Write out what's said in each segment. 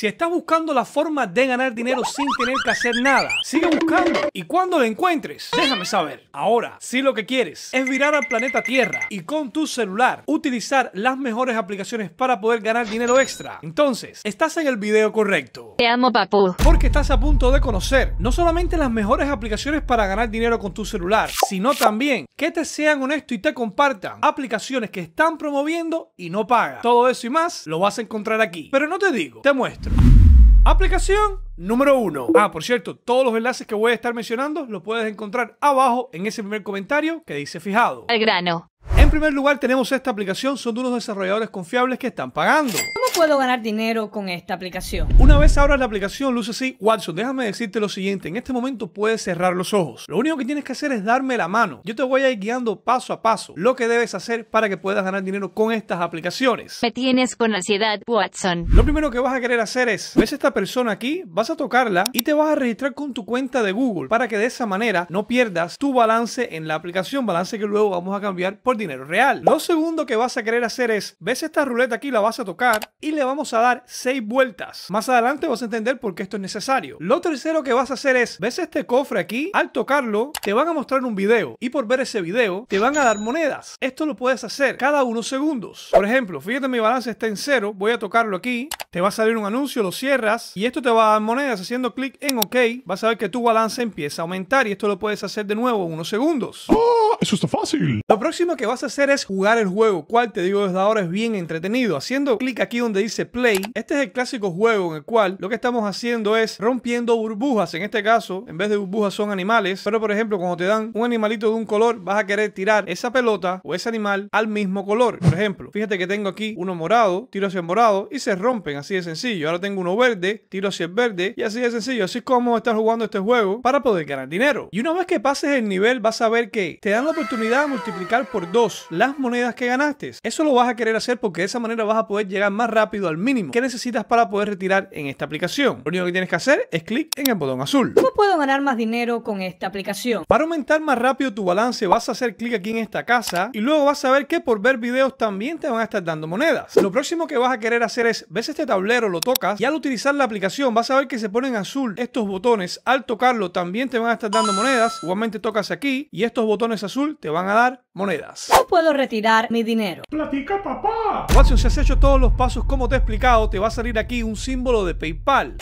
Si estás buscando la forma de ganar dinero sin tener que hacer nada, sigue buscando. Y cuando lo encuentres, déjame saber. Ahora, si lo que quieres es virar al planeta Tierra y con tu celular utilizar las mejores aplicaciones para poder ganar dinero extra, entonces estás en el video correcto. Te amo, papu. Porque estás a punto de conocer no solamente las mejores aplicaciones para ganar dinero con tu celular, sino también que te sean honestos y te compartan aplicaciones que están promoviendo y no pagan. Todo eso y más lo vas a encontrar aquí. Pero no te digo, te muestro. Aplicación número uno. Ah, por cierto, todos los enlaces que voy a estar mencionando los puedes encontrar abajo en ese primer comentario que dice fijado. El grano. En primer lugar tenemos esta aplicación, son de unos desarrolladores confiables que están pagando puedo ganar dinero con esta aplicación? Una vez abras la aplicación, luce así, Watson, déjame decirte lo siguiente. En este momento puedes cerrar los ojos. Lo único que tienes que hacer es darme la mano. Yo te voy a ir guiando paso a paso lo que debes hacer para que puedas ganar dinero con estas aplicaciones. Me tienes con ansiedad, Watson. Lo primero que vas a querer hacer es, ves esta persona aquí, vas a tocarla y te vas a registrar con tu cuenta de Google para que de esa manera no pierdas tu balance en la aplicación, balance que luego vamos a cambiar por dinero real. Lo segundo que vas a querer hacer es, ves esta ruleta aquí, la vas a tocar y le vamos a dar 6 vueltas. Más adelante vas a entender por qué esto es necesario. Lo tercero que vas a hacer es, ves este cofre aquí, al tocarlo te van a mostrar un video y por ver ese video te van a dar monedas. Esto lo puedes hacer cada unos segundos. Por ejemplo, fíjate mi balance está en cero, voy a tocarlo aquí, te va a salir un anuncio, lo cierras y esto te va a dar monedas haciendo clic en OK, vas a ver que tu balance empieza a aumentar y esto lo puedes hacer de nuevo unos segundos. ¡Oh! eso está fácil. Lo próximo que vas a hacer es jugar el juego, cual te digo desde ahora es bien entretenido. Haciendo clic aquí donde dice play, este es el clásico juego en el cual lo que estamos haciendo es rompiendo burbujas. En este caso, en vez de burbujas son animales, pero por ejemplo, cuando te dan un animalito de un color, vas a querer tirar esa pelota o ese animal al mismo color. Por ejemplo, fíjate que tengo aquí uno morado, tiro hacia el morado y se rompen, así de sencillo. Ahora tengo uno verde, tiro hacia el verde y así de sencillo. Así es como estás jugando este juego para poder ganar dinero. Y una vez que pases el nivel, vas a ver que te dan oportunidad de multiplicar por dos las monedas que ganaste. Eso lo vas a querer hacer porque de esa manera vas a poder llegar más rápido al mínimo que necesitas para poder retirar en esta aplicación. Lo único que tienes que hacer es clic en el botón azul. ¿Cómo puedo ganar más dinero con esta aplicación? Para aumentar más rápido tu balance vas a hacer clic aquí en esta casa y luego vas a ver que por ver videos también te van a estar dando monedas. Lo próximo que vas a querer hacer es, ves este tablero, lo tocas y al utilizar la aplicación vas a ver que se ponen azul estos botones. Al tocarlo también te van a estar dando monedas. Igualmente tocas aquí y estos botones azul te van a dar monedas. No puedo retirar mi dinero? ¡Platica, papá! Watson, si has hecho todos los pasos como te he explicado, te va a salir aquí un símbolo de PayPal.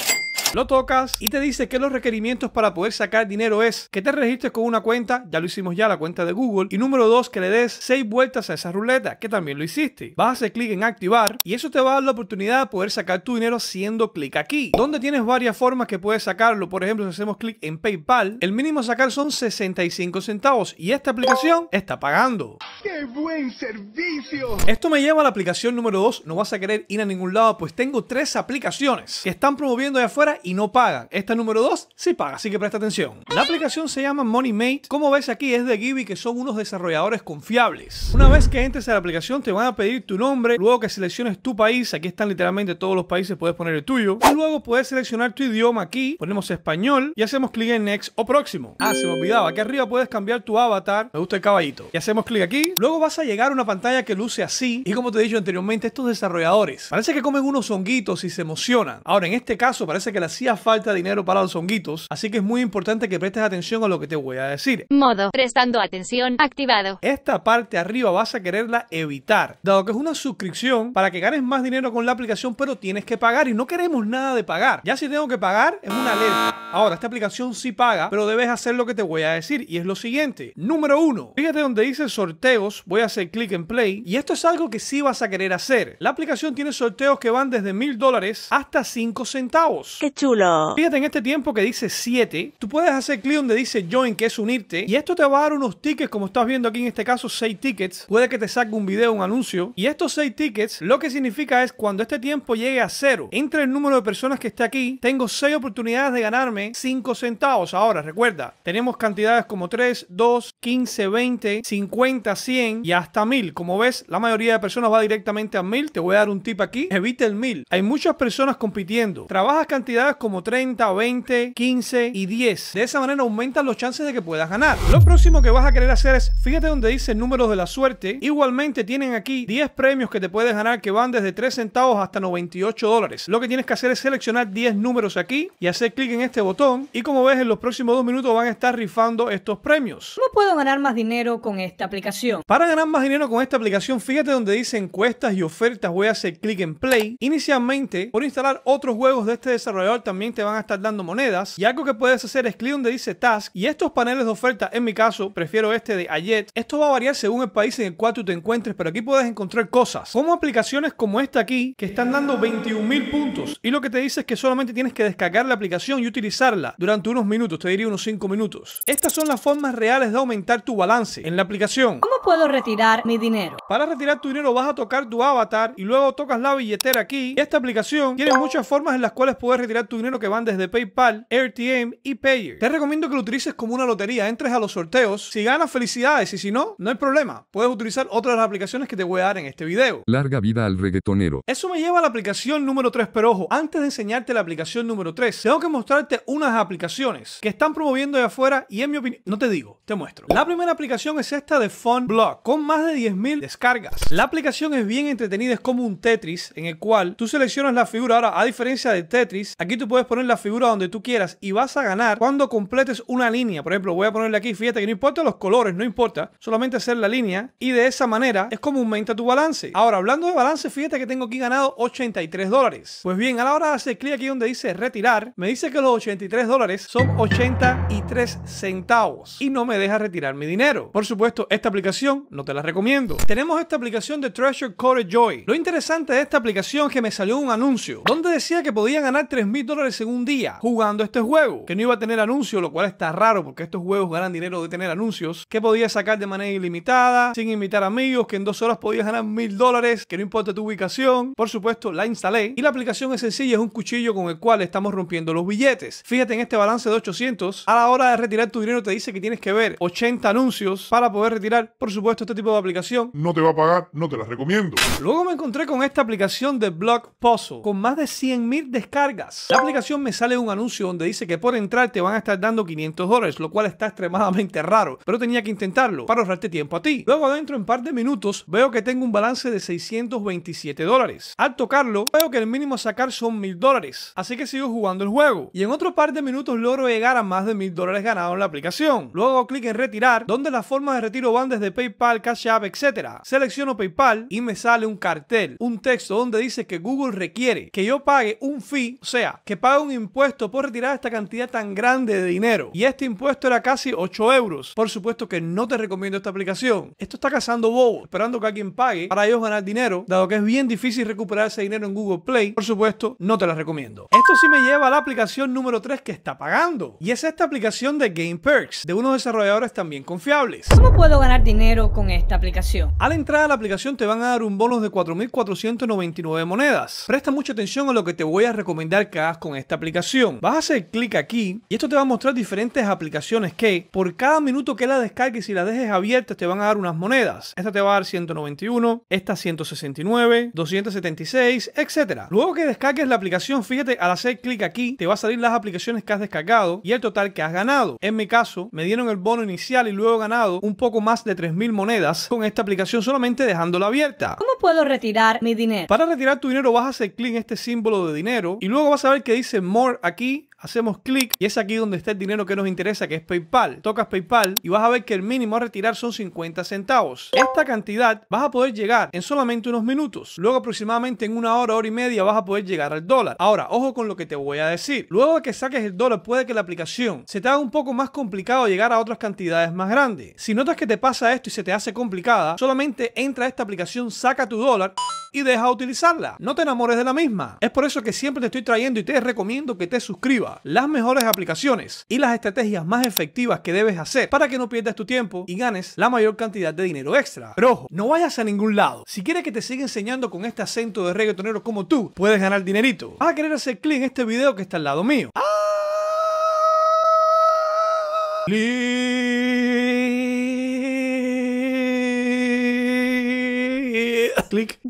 Lo tocas y te dice que los requerimientos para poder sacar dinero es que te registres con una cuenta, ya lo hicimos ya, la cuenta de Google, y número dos, que le des seis vueltas a esa ruleta, que también lo hiciste. Vas a hacer clic en activar y eso te va a dar la oportunidad de poder sacar tu dinero haciendo clic aquí, donde tienes varias formas que puedes sacarlo. Por ejemplo, si hacemos clic en PayPal, el mínimo a sacar son 65 centavos y esta aplicación está pagando. ¡Qué buen servicio! Esto me lleva a la aplicación número dos No vas a querer ir a ningún lado, pues tengo tres aplicaciones que están promoviendo allá afuera y no pagan. Esta número 2 sí paga, así que presta atención. La aplicación se llama MoneyMate. Como ves aquí es de Gibi, que son unos desarrolladores confiables. Una vez que entres a la aplicación te van a pedir tu nombre, luego que selecciones tu país, aquí están literalmente todos los países, puedes poner el tuyo, y luego puedes seleccionar tu idioma aquí, ponemos español y hacemos clic en Next o Próximo. Ah, se me olvidaba, aquí arriba puedes cambiar tu avatar, me gusta el caballito, y hacemos clic aquí, luego vas a llegar a una pantalla que luce así, y como te he dicho anteriormente, estos desarrolladores, parece que comen unos honguitos y se emocionan. Ahora, en este caso parece que la hacía falta dinero para los honguitos, así que es muy importante que prestes atención a lo que te voy a decir. Modo, prestando atención, activado. Esta parte arriba vas a quererla evitar, dado que es una suscripción para que ganes más dinero con la aplicación, pero tienes que pagar y no queremos nada de pagar. Ya si tengo que pagar, es una alerta. Ahora, esta aplicación sí paga, pero debes hacer lo que te voy a decir y es lo siguiente. Número 1. Fíjate donde dice sorteos, voy a hacer clic en play y esto es algo que sí vas a querer hacer. La aplicación tiene sorteos que van desde mil dólares hasta cinco centavos chulo. Fíjate en este tiempo que dice 7, tú puedes hacer clic donde dice join, que es unirte, y esto te va a dar unos tickets, como estás viendo aquí en este caso, 6 tickets. Puede que te saque un video, un anuncio, y estos 6 tickets lo que significa es cuando este tiempo llegue a 0, entre el número de personas que está aquí, tengo 6 oportunidades de ganarme 5 centavos. Ahora, recuerda, tenemos cantidades como 3, 2, 15, 20, 50, 100 y hasta 1000. Como ves, la mayoría de personas va directamente a 1000. Te voy a dar un tip aquí, evita el 1000. Hay muchas personas compitiendo. Trabajas cantidades como 30, 20, 15 y 10. De esa manera aumentan los chances de que puedas ganar. Lo próximo que vas a querer hacer es, fíjate donde dice números de la suerte. Igualmente tienen aquí 10 premios que te puedes ganar que van desde 3 centavos hasta 98 dólares. Lo que tienes que hacer es seleccionar 10 números aquí y hacer clic en este botón. Y como ves, en los próximos 2 minutos van a estar rifando estos premios. ¿Cómo puedo ganar más dinero con esta aplicación? Para ganar más dinero con esta aplicación, fíjate donde dice encuestas y ofertas. Voy a hacer clic en play. Inicialmente, por instalar otros juegos de este desarrollador también te van a estar dando monedas. Y algo que puedes hacer es clic donde dice Task y estos paneles de oferta, en mi caso, prefiero este de Ayet. Esto va a variar según el país en el cual tú te encuentres, pero aquí puedes encontrar cosas como aplicaciones como esta aquí que están dando 21.000 puntos y lo que te dice es que solamente tienes que descargar la aplicación y utilizarla durante unos minutos, te diría unos 5 minutos. Estas son las formas reales de aumentar tu balance en la aplicación. ¿Cómo puedo retirar mi dinero? Para retirar tu dinero vas a tocar tu avatar y luego tocas la billetera aquí. Esta aplicación tiene muchas formas en las cuales puedes retirar tu dinero que van desde PayPal, AirTM y Payer. Te recomiendo que lo utilices como una lotería, entres a los sorteos. Si ganas, felicidades. Y si no, no hay problema. Puedes utilizar otras aplicaciones que te voy a dar en este video. Larga vida al reggaetonero. Eso me lleva a la aplicación número 3, pero ojo, antes de enseñarte la aplicación número 3, tengo que mostrarte unas aplicaciones que están promoviendo de afuera y en mi opinión, no te digo, te muestro. La primera aplicación es esta de FunBlock, con más de 10.000 descargas. La aplicación es bien entretenida, es como un Tetris en el cual tú seleccionas la figura. Ahora, a diferencia de Tetris, aquí tú puedes poner la figura donde tú quieras y vas a ganar cuando completes una línea. Por ejemplo, voy a ponerle aquí, fíjate que no importa los colores, no importa, solamente hacer la línea y de esa manera es como aumenta tu balance. Ahora, hablando de balance, fíjate que tengo aquí ganado 83 dólares. Pues bien, a la hora de hacer clic aquí donde dice retirar, me dice que los 83 dólares son 83 centavos y no me deja retirar mi dinero. Por supuesto, esta aplicación no te la recomiendo. Tenemos esta aplicación de Treasure Core Joy. Lo interesante de esta aplicación es que me salió un anuncio donde decía que podía ganar 3000 dólares en un día jugando este juego, que no iba a tener anuncios, lo cual está raro porque estos juegos ganan dinero de tener anuncios, que podías sacar de manera ilimitada, sin invitar amigos, que en dos horas podías ganar mil dólares, que no importa tu ubicación. Por supuesto, la instalé y la aplicación es sencilla, es un cuchillo con el cual estamos rompiendo los billetes. Fíjate en este balance de 800, a la hora de retirar tu dinero te dice que tienes que ver 80 anuncios para poder retirar, por supuesto, este tipo de aplicación. No te va a pagar, no te la recomiendo. Luego me encontré con esta aplicación de Block Puzzle, con más de 100.000 descargas. La aplicación me sale un anuncio donde dice que por entrar te van a estar dando 500 dólares, lo cual está extremadamente raro, pero tenía que intentarlo para ahorrarte tiempo a ti. Luego adentro en par de minutos veo que tengo un balance de 627 dólares. Al tocarlo veo que el mínimo a sacar son 1000 dólares, así que sigo jugando el juego. Y en otro par de minutos logro llegar a más de 1000 dólares ganados en la aplicación. Luego clic en retirar, donde las formas de retiro van desde PayPal, Cash App, etc. Selecciono PayPal y me sale un cartel, un texto donde dice que Google requiere que yo pague un fee, o sea, que paga un impuesto por retirar esta cantidad tan grande de dinero. Y este impuesto era casi 8 euros. Por supuesto que no te recomiendo esta aplicación. Esto está cazando bobos, esperando que alguien pague para ellos ganar dinero, dado que es bien difícil recuperar ese dinero en Google Play. Por supuesto, no te la recomiendo. Esto sí me lleva a la aplicación número 3 que está pagando. Y es esta aplicación de Game Perks, de unos desarrolladores también confiables. ¿Cómo puedo ganar dinero con esta aplicación? Al entrar a la aplicación te van a dar un bonus de 4.499 monedas. Presta mucha atención a lo que te voy a recomendar que con esta aplicación. Vas a hacer clic aquí y esto te va a mostrar diferentes aplicaciones que por cada minuto que la descargues y la dejes abierta te van a dar unas monedas. Esta te va a dar 191, esta 169, 276, etcétera. Luego que descargues la aplicación, fíjate, al hacer clic aquí te va a salir las aplicaciones que has descargado y el total que has ganado. En mi caso, me dieron el bono inicial y luego he ganado un poco más de 3.000 monedas con esta aplicación solamente dejándola abierta. ¿Cómo puedo retirar mi dinero? Para retirar tu dinero vas a hacer clic en este símbolo de dinero y luego vas a ver que dice More aquí, hacemos clic y es aquí donde está el dinero que nos interesa, que es PayPal. Tocas PayPal y vas a ver que el mínimo a retirar son 50 centavos. Esta cantidad vas a poder llegar en solamente unos minutos. Luego aproximadamente en una hora, hora y media vas a poder llegar al dólar. Ahora, ojo con lo que te voy a decir. Luego de que saques el dólar puede que la aplicación se te haga un poco más complicado llegar a otras cantidades más grandes. Si notas que te pasa esto y se te hace complicada, solamente entra a esta aplicación, saca tu dólar y deja utilizarla. No te enamores de la misma. Es por eso que siempre te estoy trayendo y te recomiendo que te suscribas las mejores aplicaciones y las estrategias más efectivas que debes hacer para que no pierdas tu tiempo y ganes la mayor cantidad de dinero extra. Pero ojo, no vayas a ningún lado. Si quieres que te siga enseñando con este acento de reggaetonero como tú, puedes ganar dinerito. Vas a querer hacer clic en este video que está al lado mío. ¡Ah!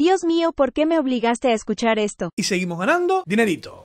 Dios mío, ¿por qué me obligaste a escuchar esto? Y seguimos ganando dinerito.